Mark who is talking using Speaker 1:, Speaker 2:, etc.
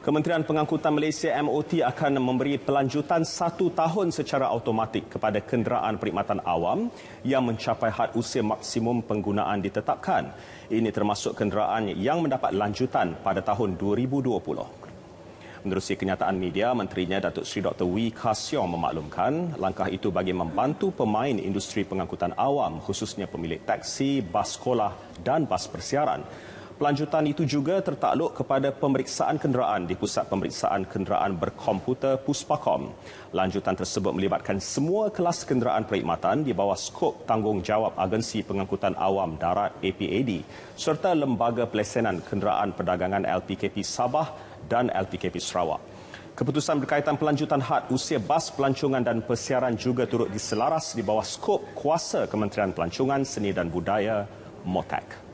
Speaker 1: Kementerian Pengangkutan Malaysia MOT akan memberi pelanjutan satu tahun secara automatik kepada kenderaan perkhidmatan awam yang mencapai had usia maksimum penggunaan ditetapkan. Ini termasuk kenderaan yang mendapat lanjutan pada tahun 2020. Menerusi kenyataan media, Menterinya Datuk Seri Dr. Wee Ka Siong memaklumkan langkah itu bagi membantu pemain industri pengangkutan awam khususnya pemilik teksi, bas sekolah dan bas persiaran Pelanjutan itu juga tertakluk kepada pemeriksaan kenderaan di Pusat Pemeriksaan Kenderaan Berkomputer Puspakom. Lanjutan tersebut melibatkan semua kelas kenderaan perkhidmatan di bawah skop tanggungjawab Agensi Pengangkutan Awam Darat APAD serta Lembaga Pelesenan Kenderaan Perdagangan LPKP Sabah dan LPKP Sarawak. Keputusan berkaitan pelanjutan had usia bas pelancongan dan persiaran juga turut diselaras di bawah skop kuasa Kementerian Pelancongan, Seni dan Budaya, MOTEC.